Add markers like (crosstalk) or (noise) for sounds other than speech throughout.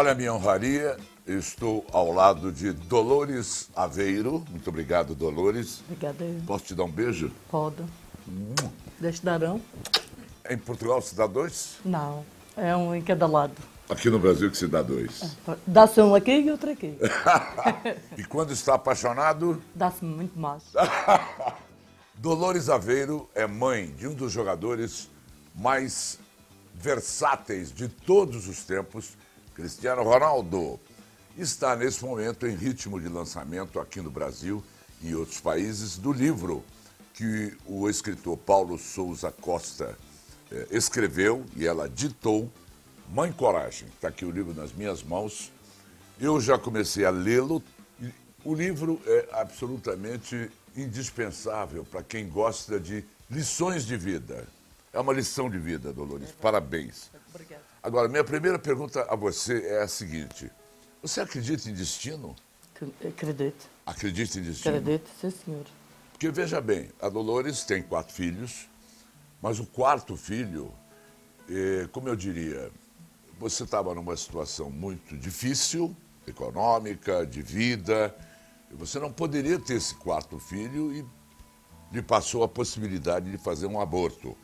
Olha a minha honraria, estou ao lado de Dolores Aveiro. Muito obrigado, Dolores. Obrigada. Eu. Posso te dar um beijo? Pode. Deixa darão. Em Portugal se dá dois? Não, é um em cada lado. Aqui no Brasil que se dá dois. É, dá-se um aqui e outro aqui. (laughs) e quando está apaixonado? Dá-se muito mais. (laughs) Dolores Aveiro é mãe de um dos jogadores mais versáteis de todos os tempos Cristiano Ronaldo, está nesse momento em ritmo de lançamento aqui no Brasil e em outros países do livro que o escritor Paulo Souza Costa eh, escreveu e ela ditou, Mãe Coragem. Está aqui o livro nas minhas mãos. Eu já comecei a lê-lo. O livro é absolutamente indispensável para quem gosta de lições de vida. É uma lição de vida, Dolores. É Parabéns. Obrigada. Agora, minha primeira pergunta a você é a seguinte: você acredita em destino? Acredito. Acredita em destino? Acredito, sim, senhor. Porque veja bem, a Dolores tem quatro filhos, mas o quarto filho, eh, como eu diria, você estava numa situação muito difícil, econômica, de vida, e você não poderia ter esse quarto filho e lhe passou a possibilidade de fazer um aborto.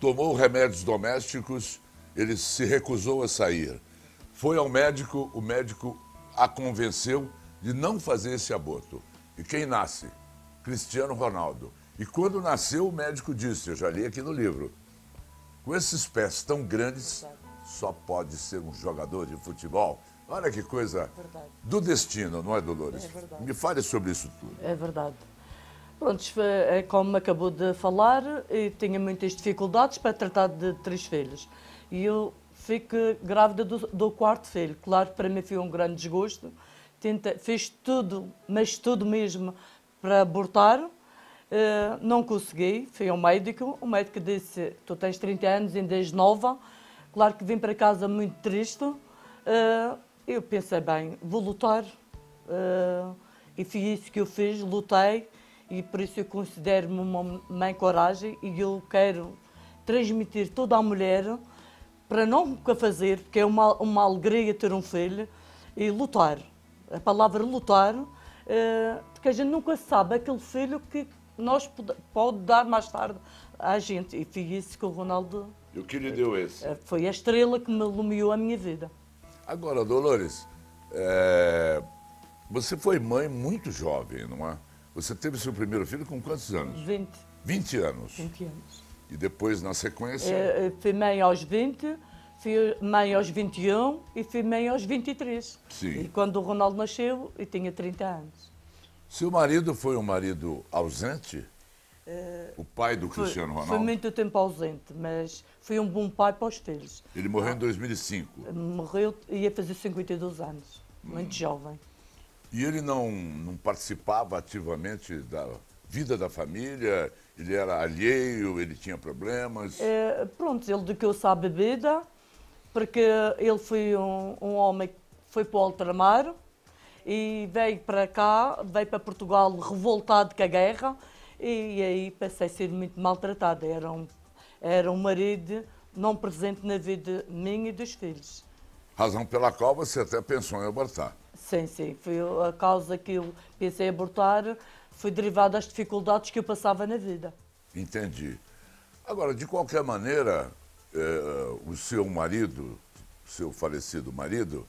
Tomou remédios domésticos ele se recusou a sair. Foi ao médico, o médico a convenceu de não fazer esse aborto. E quem nasce? Cristiano Ronaldo. E quando nasceu, o médico disse, eu já li aqui no livro, com esses pés tão grandes, só pode ser um jogador de futebol. Olha que coisa é verdade. do destino, não é, Dolores? É Me fale sobre isso tudo. É verdade. Pronto, é como acabou de falar, tinha muitas dificuldades para tratar de três filhos. E eu fico grávida do, do quarto filho. Claro, para mim foi um grande desgosto. Tenta, fiz tudo, mas tudo mesmo, para abortar. Uh, não consegui, fui ao médico. O médico disse, tu tens 30 anos, ainda és nova. Claro que vim para casa muito triste. Uh, eu pensei, bem, vou lutar. Uh, e foi isso que eu fiz, lutei. E por isso eu considero-me uma mãe coragem e eu quero transmitir toda a mulher para nunca fazer, porque é uma, uma alegria ter um filho, e lutar. A palavra lutar, eh, porque a gente nunca sabe aquele filho que nós pode, pode dar mais tarde à gente. E foi isso que o Ronaldo. E o que lhe deu esse? Eh, foi a estrela que me iluminou a minha vida. Agora, Dolores, é... você foi mãe muito jovem, não é? Você teve seu primeiro filho com quantos anos? 20. 20 anos. 20 anos. E depois, na sequência? Eh, eh, fui mãe aos 20, fui mãe aos 21 e fui mãe aos 23. Sim. E quando o Ronaldo nasceu, eu tinha 30 anos. Seu marido foi um marido ausente? Uh, o pai do foi, Cristiano Ronaldo? Foi muito tempo ausente, mas foi um bom pai para os filhos. Ele morreu em 2005? Morreu, ia fazer 52 anos, hum. muito jovem. E ele não, não participava ativamente da vida da família? Ele era alheio, ele tinha problemas? É, pronto, ele do que eu à bebida, porque ele foi um, um homem que foi para o ultramar e veio para cá, veio para Portugal revoltado com a guerra e aí passei a ser muito maltratada. Era um, era um marido não presente na vida minha e dos filhos. Razão pela qual você até pensou em abortar. Sim, sim. Foi a causa que eu pensei em abortar foi derivado das dificuldades que eu passava na vida. Entendi. Agora, de qualquer maneira, é, o seu marido, seu falecido marido,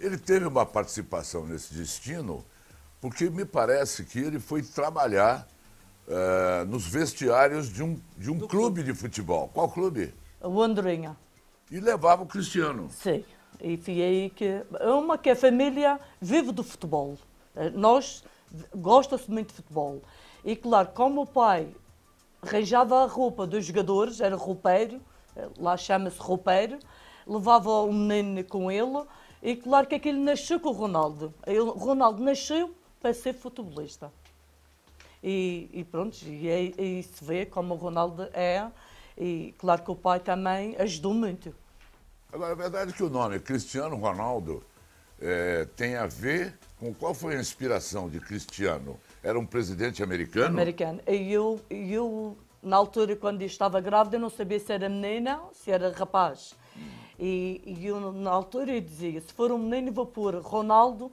ele teve uma participação nesse destino, porque me parece que ele foi trabalhar é, nos vestiários de um, de um clube, clube, de futebol. Qual clube? O Andorinha. E levava o Cristiano. Sim. E foi aí que. É uma que a família vive do futebol. Nós gosta-se muito de futebol. E claro, como o pai arranjava a roupa dos jogadores, era roupeiro, eh, lá chama-se roupeiro, levava o menino com ele, e claro que aquele nasceu com o Ronaldo. O Ronaldo nasceu para ser futebolista. E, e pronto, e, aí, é, se vê como o Ronaldo é, e claro que o pai também ajudou muito. Agora, a verdade é que o nome Cristiano Ronaldo é, tem a ver com qual foi a inspiração de Cristiano? Era um presidente americano? Americano. E eu, eu, na altura, quando estava grávida, eu não sabia se era menina ou se era rapaz. E, e eu, na altura, eu dizia: se for um menino, vou pôr Ronaldo,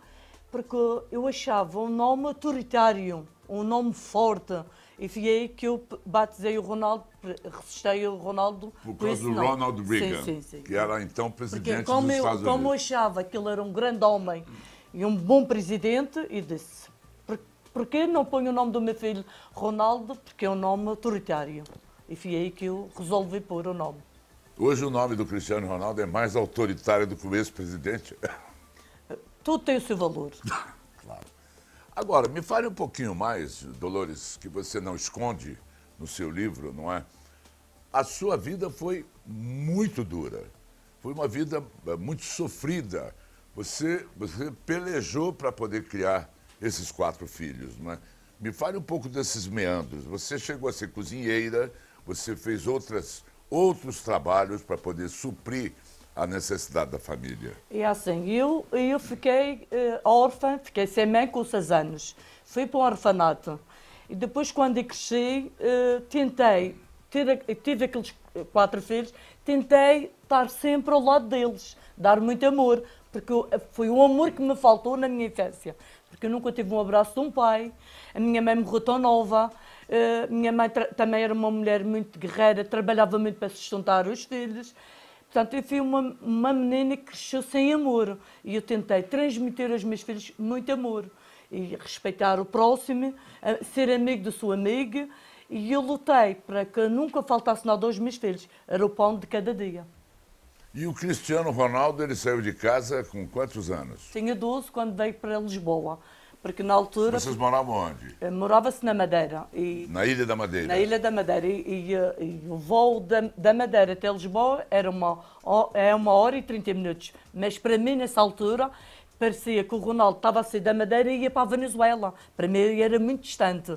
porque eu achava um nome autoritário, um nome forte. E foi aí que eu batizei o Ronaldo, resistei o Ronaldo. Por causa do nome. Ronald Reagan, sim, sim, sim. que era então presidente Porque, como dos eu, Estados Unidos. Como eu achava que ele era um grande homem e um bom presidente e disse: por, Porquê não ponho o nome do meu filho Ronaldo? Porque é um nome autoritário. E foi aí que eu resolvi pôr o nome. Hoje o nome do Cristiano Ronaldo é mais autoritário do que o ex-presidente. (laughs) Tudo tem o seu valor. (laughs) claro. Agora, me fale um pouquinho mais, Dolores, que você não esconde no seu livro, não é? A sua vida foi muito dura. Foi uma vida eh, muito sofrida você, você pelejou para poder criar esses quatro filhos, não é? Me fale um pouco desses meandros. Você chegou a ser cozinheira, você fez outras, outros trabalhos para poder suprir a necessidade da família. E assim, eu, eu fiquei uh, órfã, fiquei sem mãe com seis anos. Fui para um orfanato. E depois, quando cresci, uh, tentei, ter, tive aqueles quatro filhos, tentei estar sempre ao lado deles, dar muito amor, porque foi um amor que me faltou na minha infância. Porque eu nunca tive um abraço de um pai, a minha mãe morreu tão nova, a eh, minha mãe também era uma mulher muito guerreira, trabalhava muito para sustentar os filhos. Portanto, eu fui uma, uma menina que cresceu sem amor e eu tentei transmitir aos meus filhos muito amor e respeitar o próximo, ser amigo do seu amigo e eu lutei para que nunca faltasse nada aos meus filhos, era o pão de cada dia. E o Cristiano Ronaldo, ele saiu de casa com quantos anos? Tinha 12 quando veio para Lisboa. Porque na altura. Vocês moravam onde? Eh, morava-se na Madeira. E, na Ilha da Madeira? Na Ilha da Madeira. E, e, eh, e o voo da, da, Madeira até Lisboa era uma, é uma hora e 30 minutos. Mas para mim, nessa altura, parecia que o Ronaldo estava a sair da Madeira e ia para a Venezuela. Para mim era muito distante.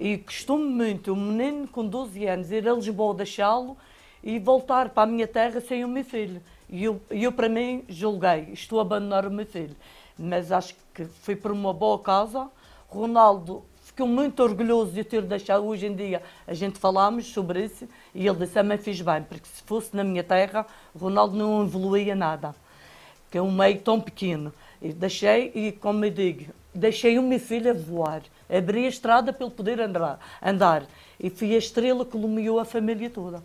E costumo muito um menino com 12 anos ir a Lisboa deixá-lo e voltar para a minha terra sem o meu filho. E eu, eu para mim, julguei, estou a abandonar o meu filho. Mas acho que foi por uma boa causa. Ronaldo ficou muito orgulhoso de ter deixado. Hoje em dia a gente falámos sobre isso e ele disse: Mãe, fiz bem, porque se fosse na minha terra, Ronaldo não evoluía nada, que é um meio tão pequeno. E deixei, e como eu digo, deixei o meu filho a voar, abri a estrada para ele poder andar, andar. e fui a estrela que iluminou a família toda.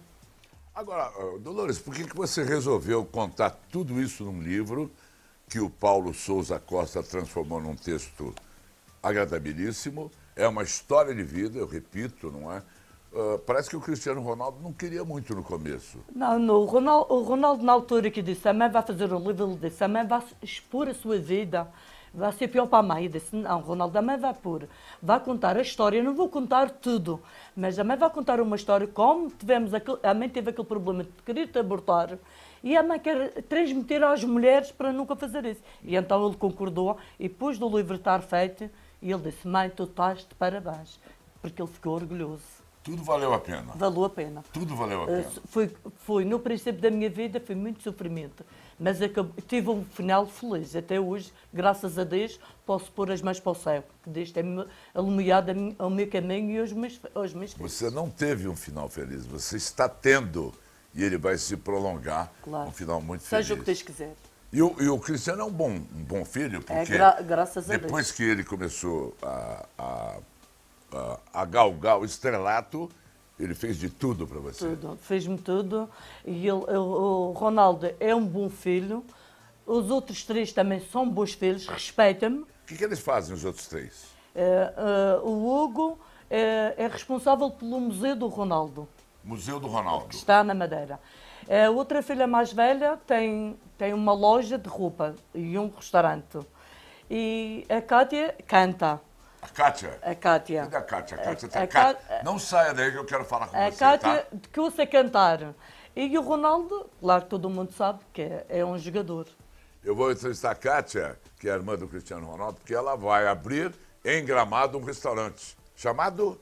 Agora, Dolores, por que, que você resolveu contar tudo isso num livro que o Paulo Souza Costa transformou num texto agradabilíssimo? É uma história de vida, eu repito, não é? Uh, parece que o Cristiano Ronaldo não queria muito no começo. Não, não. O, Ronaldo, o Ronaldo, na altura que disse, a mãe vai fazer um livro, ele disse, a mãe vai expor a sua vida vai ser pior para a mãe. Eu disse, não, Ronaldo, a mãe vai pôr, vai contar a história, eu não vou contar tudo, mas a mãe vai contar uma história, como tivemos aquele, a mãe teve aquele problema de querer abortar, e a mãe quer transmitir às mulheres para nunca fazer isso. E então ele concordou, e depois do livro estar feito, ele disse, mãe, tu estás de parabéns, porque ele ficou orgulhoso. Tudo valeu a pena. Valeu a pena. Tudo valeu a eh, pena. Uh, foi, foi no princípio da minha vida, foi muito sofrimento mas acabou, um final feliz. Até hoje, graças a Deus, posso pôr as mãos para o céu, que Deus tem alumiado ao meu caminho e aos meus, aos meus filhos. Você não teve um final feliz, você está tendo, e ele vai se prolongar, claro. um final muito Seja feliz. Seja o que Deus quiser. E o, e o, Cristiano é um bom, um bom filho, é, porque é, gra graças depois Deus. que ele começou a, a, a, a galgar o estrelato, ele fez de tudo para você? Tudo, fez-me tudo. E ele, o Ronaldo é um bom filho. Os outros três também são bons filhos, respeita me O que, que, eles fazem, os outros três? uh, o Hugo é, é responsável pelo Museu do Ronaldo. Museu do Ronaldo. Que está na Madeira. É, a outra filha mais velha tem, tem uma loja de roupa e um restaurante. E a Cátia canta. A Kátia? A Kátia. Cadê é a Kátia? A Kátia, a, a Kátia. Não saia daí que eu quero falar com a você. A Kátia tá? que ouça cantar. E o Ronaldo, claro que todo mundo sabe que é, é um jogador. Eu vou entrevistar a Kátia, que é a irmã do Cristiano Ronaldo, porque ela vai abrir em Gramado um restaurante chamado...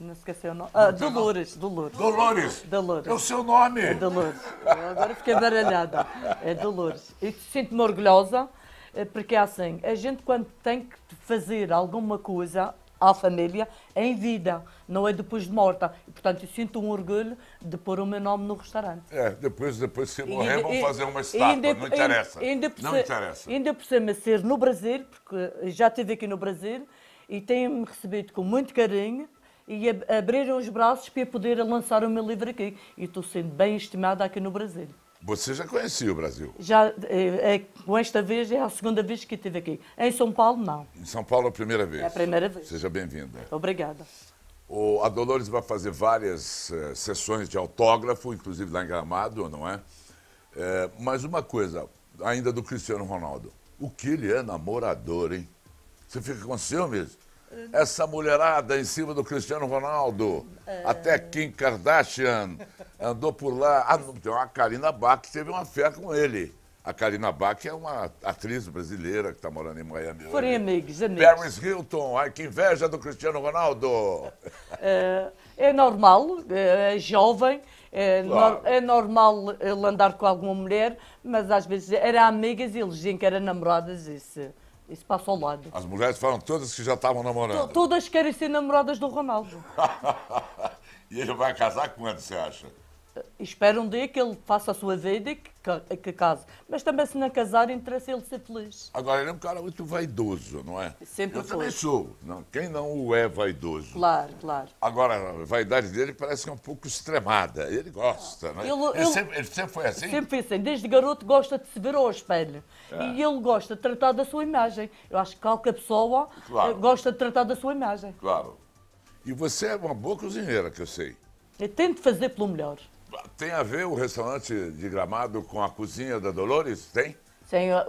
Não esqueci o ah, nome. Ah, Dolores, Dolores. Dolores. Dolores. É o seu nome. É Dolores. Eu agora fiquei baralhada. É Dolores. E sinto-me orgulhosa eh, porque é assim, a gente quando tem que fazer alguma coisa à família em vida, não é depois de morta. E, portanto, eu sinto um orgulho de pôr o meu nome no restaurante. É, depois, depois se morrer, vão fazer uma estátua, ainda, não interessa. Ainda, ainda não ser, interessa. Ainda por cima ser no Brasil, porque já estive aqui no Brasil e têm-me recebido com muito carinho e ab abriram os braços para poder lançar o meu livro aqui. E estou sendo bem estimada aqui no Brasil. Você já conhecia o Brasil? Já, é, é, com esta vez é a segunda vez que estive aqui. Em São Paulo, não. Em São Paulo, a primeira vez. É a primeira vez. Seja bem-vinda. Obrigada. O, a Dolores vai fazer várias uh, sessões de autógrafo, inclusive lá em Gramado, não é? é? Mas uma coisa, ainda do Cristiano Ronaldo. O que ele é namorador, hein? Você fica com ciúmes? essa mulherada em cima do Cristiano Ronaldo, uh... até Kim Kardashian andou por lá. Ah, a Karina Bach teve uma fé com ele. A Karina Bach é uma atriz brasileira que está morando em Miami. Porém, amigos, amigos. Paris Hilton, ai que inveja do Cristiano Ronaldo. é, é normal, é, é jovem, é, claro. no, é, normal ele eh, andar com alguma mulher, mas às vezes era amigas e eles diziam que eram namoradas. Isso. Isso passou ao lado. As mulheres foram todas que já estavam namorando. T todas querem ser namoradas do Ronaldo. (laughs) e ele vai casar quando, você acha? espero um dia que ele faça a sua vida e que, que, case. Mas também, se não casar, interessa ele ser feliz. Agora, ele é um cara muito vaidoso, não é? Sempre Eu foi. também sou. Não, quem não o é vaidoso? Claro, claro. Agora, a vaidade dele parece que é um pouco extremada. Ele gosta, não é? Ele, ele, ele, sempre, ele sempre, foi assim? Sempre foi assim. Desde garoto gosta de se ver ao espelho. É. E ele gosta de tratar da sua imagem. Eu acho que qualquer pessoa eh, claro. gosta de tratar da sua imagem. Claro. E você é uma boa cozinheira, que eu sei. Eu tento fazer pelo melhor. Tem a ver o restaurante de Gramado com a cozinha da Dolores? Tem? Tem, eh,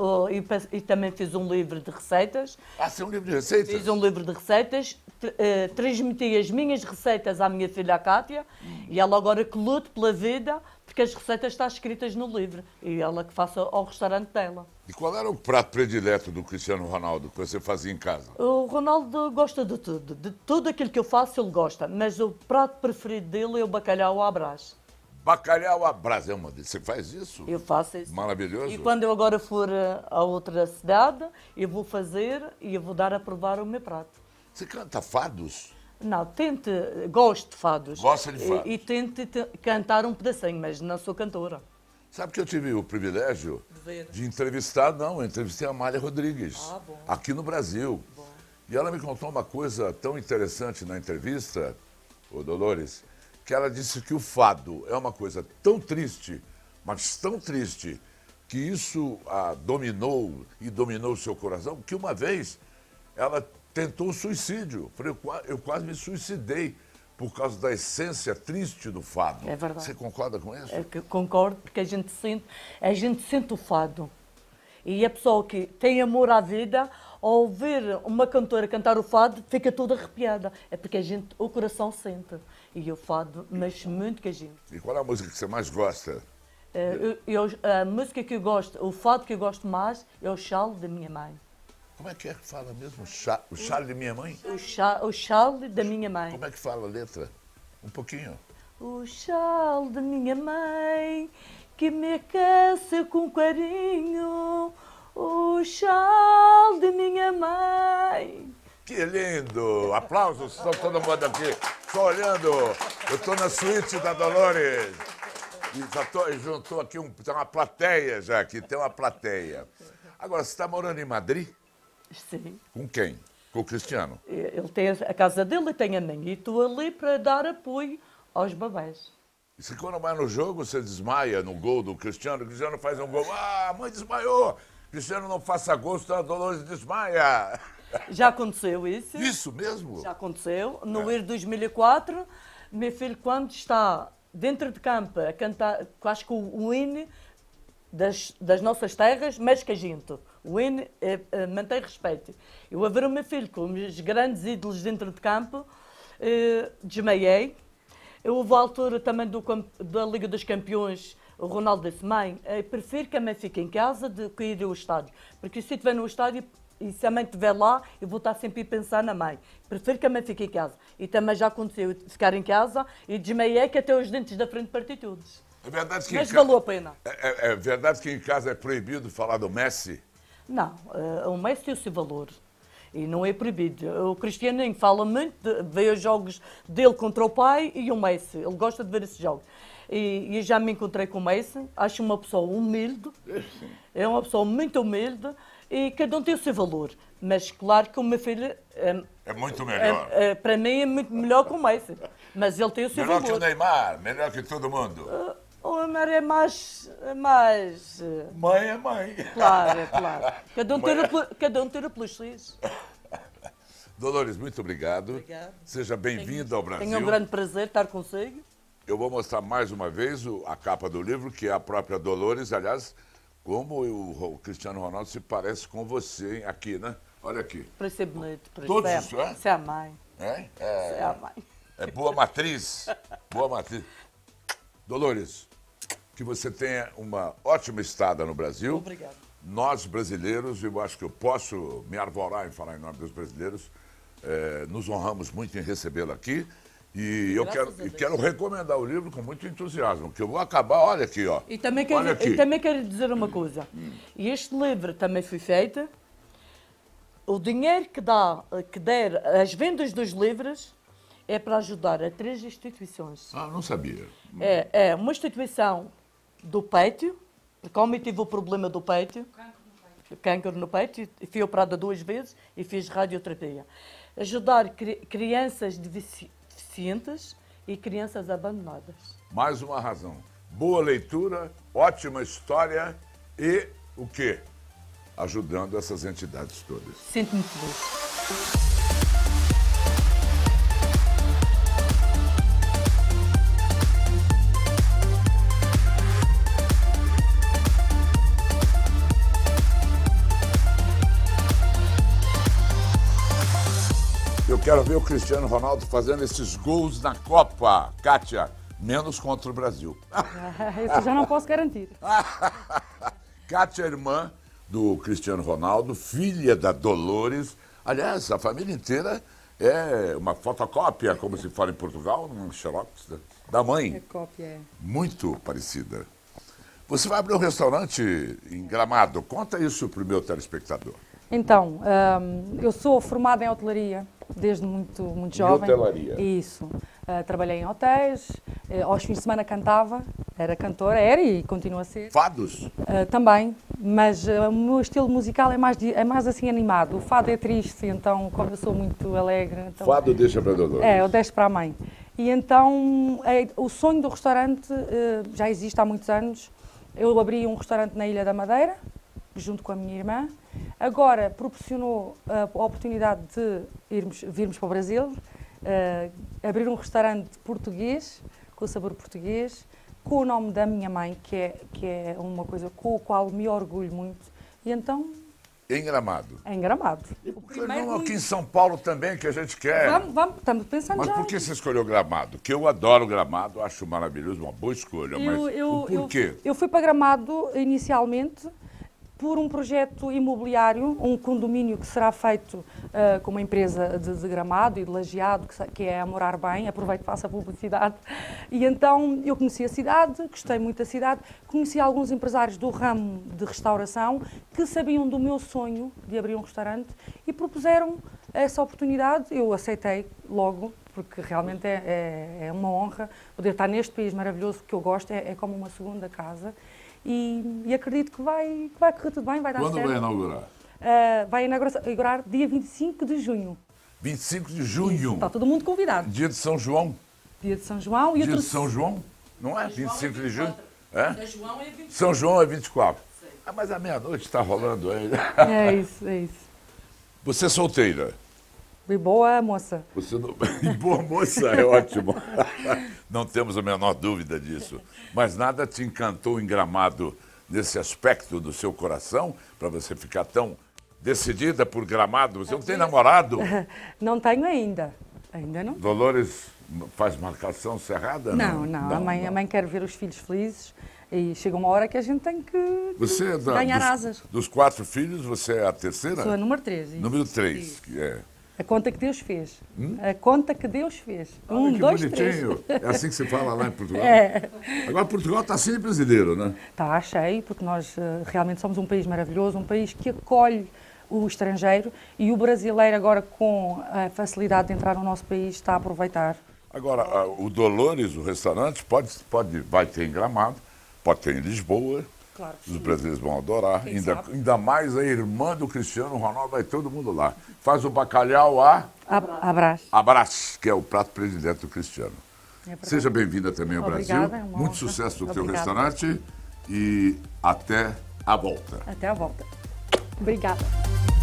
e, também fiz um livro de receitas. Ah, sim, um livro de receitas? Fiz um livro de receitas, eh, transmiti as minhas receitas à minha filha Cátia hum. e ela agora que lute pela vida, porque as receitas estão escritas no livro e ela que faça ao restaurante dela. E qual era o prato predileto do Cristiano Ronaldo que você fazia em casa? O Ronaldo gosta de tudo, de tudo aquilo que eu faço ele gosta, mas o prato preferido dele é o bacalhau à brás. Bacalhau à brasa é uma delícia. Você faz isso? Eu faço isso. Maravilhoso. E quando eu agora for eh, a outra cidade, eu vou fazer e eu vou dar a provar o meu prato. Você canta fados? Não, tente, gosto de fados. Gosta de fados. E, e tente cantar um pedacinho, mas não sou cantora. Sabe que eu tive o privilégio de, de entrevistar, não, eu entrevistei a Amália Rodrigues, ah, aqui no Brasil. Bom. E ela me contou uma coisa tão interessante na entrevista, o Dolores, que ela disse que o fado é uma coisa tão triste, mas tão triste, que isso a dominou e dominou o seu coração, que uma vez ela tentou suicídio. Eu quase me suicidei por causa da essência triste do fado. É verdade. Você concorda com isso? É eu concordo, porque a gente sente, a gente sente o fado. E a pessoa que tem amor à vida ao ouvir uma cantora cantar o fado, fica toda arrepiada. É porque a gente, o coração sente. E o fado mexe muito com a gente. E qual é a música que você mais gosta? Eh, eu, eu, a música que eu gosto, o fado que eu gosto mais é o Chale da Minha Mãe. Como é que é que fala mesmo? o Chale da Minha Mãe? O, cha, o Chale da Minha Mãe. Como é que fala a letra? Um pouquinho. O Chale da Minha Mãe que me aquece com carinho o chão de minha mãe. Que lindo! Aplausos, estão todo mundo aqui. Estou olhando, eu estou na suíte da Dolores. E já tô, juntou aqui um, tem uma plateia já aqui, tem uma plateia. Agora, você está morando em Madrid? Sim. Com quem? Com o Cristiano? Ele tem a casa dele e tem a minha. E estou ali para dar apoio aos babés. E se quando vai no jogo, você desmaia no gol do Cristiano, o Cristiano faz um gol, ah, a mãe desmaiou! Cristiano, não faça gosto, a Dolores desmaia. Já aconteceu isso? Isso mesmo? Já aconteceu. No é. IR 2004, meu filho, quando está dentro de campo a cantar, acho que o hino das, das nossas terras, mas que a gente, o hino é, é, mantém respeito. Eu a ver o meu filho com os grandes ídolos dentro de campo, eh, desmaiei. Eu, houve a altura também do, da Liga dos Campeões o Ronaldo disse: Mãe, eh, prefiro que a mãe fique em casa do que ir ao estádio. Porque se estiver no estádio, e se a mãe estiver lá, eu vou estar sempre a pensar na mãe. Prefiro que a mãe fique em casa. E também já aconteceu ficar em casa e desmaiei que até os dentes da frente parti todos. É verdade que Mas valeu a pena. É, é, é, verdade que em casa é proibido falar do Messi? Não, uh, o Messi tem o seu valor. E não é proibido. O Cristiano fala muito, de, vê os jogos dele contra o pai e o Messi. Ele gosta de ver esses jogos. E, e, já me encontrei com o Mason. Acho uma pessoa humilde, é uma pessoa muito humilde e cada um tem o seu valor. Mas claro que o meu filho. É, é muito melhor. É, é, para mim é muito melhor que o Mason. Mas ele tem o seu melhor valor. Melhor que o Neymar, melhor que todo mundo. Uh, o Neymar é mais, é mais. Eh, mãe é mãe. Claro, é claro. (laughs) Cada um, mãe... tira, é cada pelos seus. Dolores, muito obrigado. Obrigado. Seja bem-vinda ao Brasil. Tenho um grande prazer estar consigo eu vou mostrar mais uma vez o, a capa do livro, que é a própria Dolores. Aliás, como o, o Cristiano Ronaldo se parece com você hein? aqui, né? Olha aqui. Percebo muito, percebo. Todos isso, é? Você é a mãe. É? É, você é a mãe. É boa matriz. boa matriz. Dolores, que você tenha uma ótima estada no Brasil. Obrigada. Nós, brasileiros, eu acho que eu posso me arvorar em falar em nome dos brasileiros, é, nos honramos muito em recebê-la aqui. E eu quero, quero recomendar o livro com muito entusiasmo, que eu vou acabar, olha aqui, ó. E também quero, aqui. E também quero dizer uma coisa. Hum. Este livro também foi feito. O dinheiro que dá, que der as vendas dos livros é para ajudar a três instituições. Ah, não sabia. É, é uma instituição do peito, porque homem tive o problema do peito, câncer no peito, fui operada duas vezes e fiz radioterapia. Ajudar cri crianças de vici deficientes e crianças abandonadas. Mais uma razão. Boa leitura, ótima história e o quê? Ajudando essas entidades todas. Sinto muito quero ver o Cristiano Ronaldo fazendo esses gols na Copa, Kátia, menos contra o Brasil. Ah, isso já não posso garantir. (laughs) Kátia, irmã do Cristiano Ronaldo, filha da Dolores. Aliás, a família inteira é uma fotocópia, como se fala em Portugal, um xerox né? da mãe. É cópia. É. Muito parecida. Você vai abrir um restaurante em Gramado. Conta isso para o meu telespectador. Então, eu sou formada em hotelaria desde muito, muito jovem. De hotelaria. Isso. Uh, trabalhei em hotéis, uh, aos fins de semana cantava, era cantora, era e continua a ser. Fados? Uh, também, mas ah, o meu estilo musical é mais, é mais assim animado. O fado é triste, então, como eu sou muito alegre. Então, fado deixa para Dodô. É, eu deixo para a mãe. E então, é, o sonho do restaurante eh, já existe há muitos anos. Eu abri um restaurante na Ilha da Madeira, junto com a minha irmã. Agora proporcionou eh, a oportunidade de irmos, virmos para o Brasil, uh, abrir um restaurante português, com sabor português, com o nome da minha mãe, que é, que é uma coisa com a qual me orgulho muito. E então em Gramado. Em Gramado. Não aqui em São Paulo também, que a gente quer. Vamos, vamos estamos pensando Mas já. por que você escolheu Gramado? Que eu adoro Gramado, acho maravilhoso, uma boa escolha. Eu, mas eu, por quê? Eu fui para Gramado inicialmente por um projeto imobiliário, um condomínio que será feito uh, com uma empresa de, de, gramado e de lajeado, que, que, é a Morar Bem, aproveito e faço a publicidade. E então eu conheci a cidade, gostei muito da cidade, conheci alguns empresários do ramo de restauração que sabiam do meu sonho de abrir um restaurante e propuseram essa oportunidade. Eu aceitei logo, porque realmente é, é, é uma honra poder estar neste país maravilhoso que eu gosto, é, é como uma segunda casa. E, e acredito que vai, que vai correr tudo bem, vai dar Quando certo. Quando vai inaugurar? Uh, vai inaugurar dia 25 de junho. 25 de junho? Isso, está todo mundo convidado. Dia de São João? Dia de São João. E dia outro... de São João? Não é? 25 é de junho? É? João é São João é 24. Ah, mas a meia-noite está rolando ainda. É isso, é isso. Você é solteira? E boa moça. Você não... E (laughs) boa moça é ótimo. (laughs) não temos a menor dúvida disso. Mas nada te encantou em gramado nesse aspecto do seu coração para você ficar tão decidida por gramado? Você não tem namorado? (laughs) Não tenho ainda. Ainda não. Dolores faz marcação cerrada? Não, não. não, a, mãe, não. a mãe quer ver os filhos felizes e chega uma hora que a gente tem que, você, é ganhar dos, asas. Dos quatro filhos, você é a terceira? Sou a número três. Número três, que é. A conta que Deus fez. Hum? A conta que Deus fez. Olha um, dois, bonitinho. três. É assim que se fala lá em Portugal. (laughs) É. Agora, Portugal está cheio de brasileiro, é? Né? Está cheio, porque nós eh, realmente somos um país maravilhoso, um país que acolhe o estrangeiro e o brasileiro, agora com a facilidade de entrar no nosso país, está a aproveitar. Agora, ah, o Dolores, o restaurante, pode, pode, vai ter em Gramado, pode ter em Lisboa, Claro Os brasileiros vão adorar. ainda, ainda mais a irmã do Cristiano Ronaldo, vai todo mundo lá. Faz o bacalhau a. Abraço. Abraço, que é o prato presidente do Cristiano. É Seja bem-vinda também ao Obrigada, Brasil. É Muito sucesso no seu teu restaurante e até a volta. Até a volta. Obrigada.